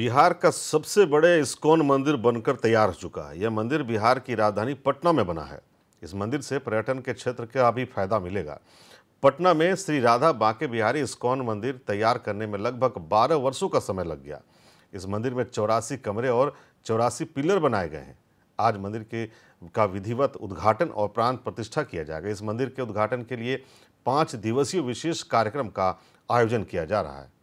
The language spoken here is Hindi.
बिहार का सबसे बड़े इस्कॉन मंदिर बनकर तैयार हो चुका है यह मंदिर बिहार की राजधानी पटना में बना है इस मंदिर से पर्यटन के क्षेत्र का भी फायदा मिलेगा पटना में श्री राधा बांके बिहारी इस्कॉन मंदिर तैयार करने में लगभग 12 वर्षों का समय लग गया इस मंदिर में चौरासी कमरे और चौरासी पिलर बनाए गए हैं आज मंदिर के का विधिवत उद्घाटन और प्राण प्रतिष्ठा किया जाएगा इस मंदिर के उद्घाटन के लिए पाँच दिवसीय विशेष कार्यक्रम का आयोजन किया जा रहा है